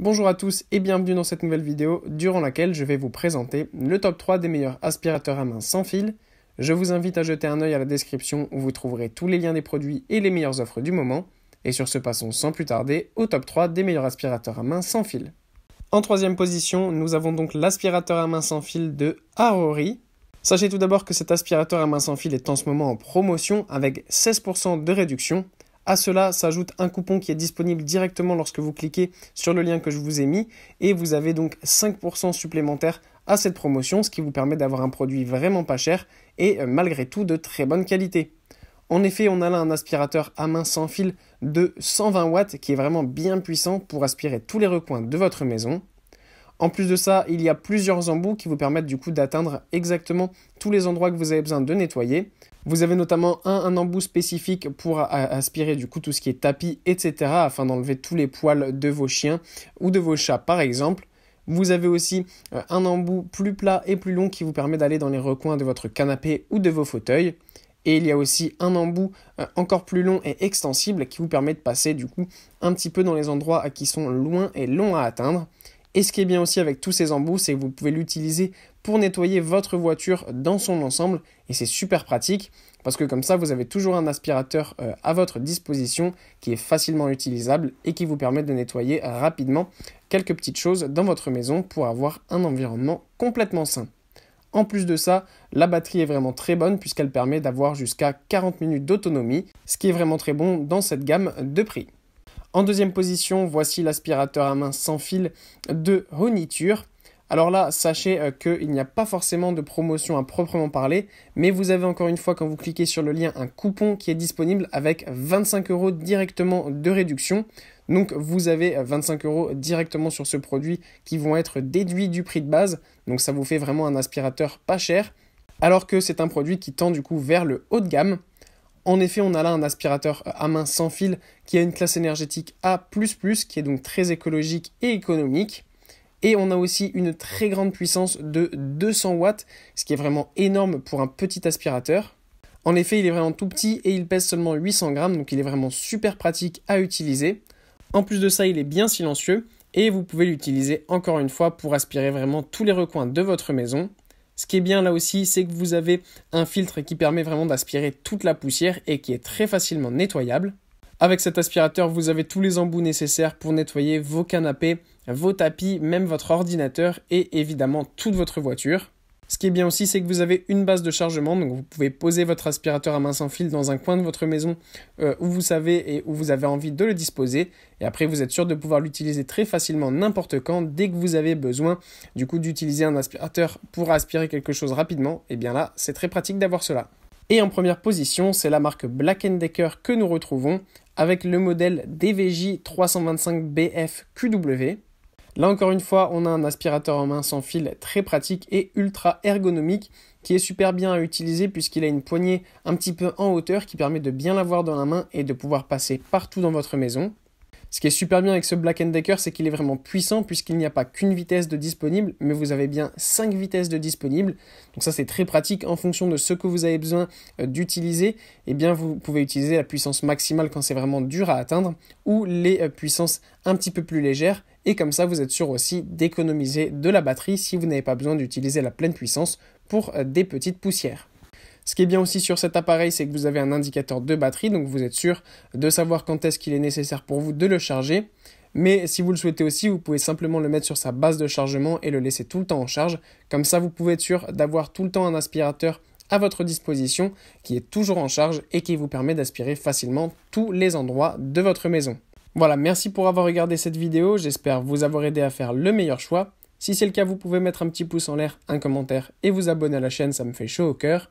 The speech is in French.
Bonjour à tous et bienvenue dans cette nouvelle vidéo durant laquelle je vais vous présenter le top 3 des meilleurs aspirateurs à main sans fil. Je vous invite à jeter un œil à la description où vous trouverez tous les liens des produits et les meilleures offres du moment. Et sur ce passons sans plus tarder au top 3 des meilleurs aspirateurs à main sans fil. En troisième position, nous avons donc l'aspirateur à main sans fil de Harori. Sachez tout d'abord que cet aspirateur à main sans fil est en ce moment en promotion avec 16% de réduction. À cela s'ajoute un coupon qui est disponible directement lorsque vous cliquez sur le lien que je vous ai mis et vous avez donc 5% supplémentaire à cette promotion, ce qui vous permet d'avoir un produit vraiment pas cher et euh, malgré tout de très bonne qualité. En effet, on a là un aspirateur à main sans fil de 120 watts qui est vraiment bien puissant pour aspirer tous les recoins de votre maison. En plus de ça, il y a plusieurs embouts qui vous permettent du coup d'atteindre exactement tous les endroits que vous avez besoin de nettoyer. Vous avez notamment un, embout spécifique pour aspirer du coup tout ce qui est tapis, etc. afin d'enlever tous les poils de vos chiens ou de vos chats par exemple. Vous avez aussi euh, un embout plus plat et plus long qui vous permet d'aller dans les recoins de votre canapé ou de vos fauteuils. Et il y a aussi un embout euh, encore plus long et extensible qui vous permet de passer du coup un petit peu dans les endroits qui sont loin et longs à atteindre. Et ce qui est bien aussi avec tous ces embouts, c'est que vous pouvez l'utiliser pour nettoyer votre voiture dans son ensemble et c'est super pratique parce que comme ça vous avez toujours un aspirateur euh, à votre disposition qui est facilement utilisable et qui vous permet de nettoyer rapidement quelques petites choses dans votre maison pour avoir un environnement complètement sain. En plus de ça, la batterie est vraiment très bonne puisqu'elle permet d'avoir jusqu'à 40 minutes d'autonomie, ce qui est vraiment très bon dans cette gamme de prix. En deuxième position, voici l'aspirateur à main sans fil de Honiture. Alors là, sachez euh, qu'il n'y a pas forcément de promotion à proprement parler, mais vous avez encore une fois, quand vous cliquez sur le lien, un coupon qui est disponible avec 25 euros directement de réduction. Donc vous avez 25 euh, euros directement sur ce produit qui vont être déduits du prix de base. Donc ça vous fait vraiment un aspirateur pas cher, alors que c'est un produit qui tend du coup vers le haut de gamme. En effet, on a là un aspirateur à main sans fil qui a une classe énergétique A, qui est donc très écologique et économique. Et on a aussi une très grande puissance de 200 watts, ce qui est vraiment énorme pour un petit aspirateur. En effet, il est vraiment tout petit et il pèse seulement 800 grammes, donc il est vraiment super pratique à utiliser. En plus de ça, il est bien silencieux et vous pouvez l'utiliser encore une fois pour aspirer vraiment tous les recoins de votre maison. Ce qui est bien là aussi, c'est que vous avez un filtre qui permet vraiment d'aspirer toute la poussière et qui est très facilement nettoyable. Avec cet aspirateur, vous avez tous les embouts nécessaires pour nettoyer vos canapés, vos tapis, même votre ordinateur et évidemment toute votre voiture. Ce qui est bien aussi, c'est que vous avez une base de chargement, donc vous pouvez poser votre aspirateur à main sans fil dans un coin de votre maison euh, où vous savez et où vous avez envie de le disposer. Et après, vous êtes sûr de pouvoir l'utiliser très facilement n'importe quand, dès que vous avez besoin du coup d'utiliser un aspirateur pour aspirer quelque chose rapidement. Et bien là, c'est très pratique d'avoir cela. Et en première position, c'est la marque Black Decker que nous retrouvons avec le modèle DVJ 325 bfqw Là encore une fois, on a un aspirateur en main sans fil très pratique et ultra ergonomique qui est super bien à utiliser puisqu'il a une poignée un petit peu en hauteur qui permet de bien l'avoir dans la main et de pouvoir passer partout dans votre maison. Ce qui est super bien avec ce Black Decker, c'est qu'il est vraiment puissant puisqu'il n'y a pas qu'une vitesse de disponible, mais vous avez bien 5 vitesses de disponible. Donc ça c'est très pratique en fonction de ce que vous avez besoin euh, d'utiliser. Et eh bien vous pouvez utiliser la puissance maximale quand c'est vraiment dur à atteindre ou les euh, puissances un petit peu plus légères. Et comme ça vous êtes sûr aussi d'économiser de la batterie si vous n'avez pas besoin d'utiliser la pleine puissance pour euh, des petites poussières. Ce qui est bien aussi sur cet appareil, c'est que vous avez un indicateur de batterie, donc vous êtes sûr de savoir quand est-ce qu'il est nécessaire pour vous de le charger. Mais si vous le souhaitez aussi, vous pouvez simplement le mettre sur sa base de chargement et le laisser tout le temps en charge. Comme ça, vous pouvez être sûr d'avoir tout le temps un aspirateur à votre disposition qui est toujours en charge et qui vous permet d'aspirer facilement tous les endroits de votre maison. Voilà, merci pour avoir regardé cette vidéo, j'espère vous avoir aidé à faire le meilleur choix. Si c'est le cas, vous pouvez mettre un petit pouce en l'air, un commentaire et vous abonner à la chaîne, ça me fait chaud au cœur.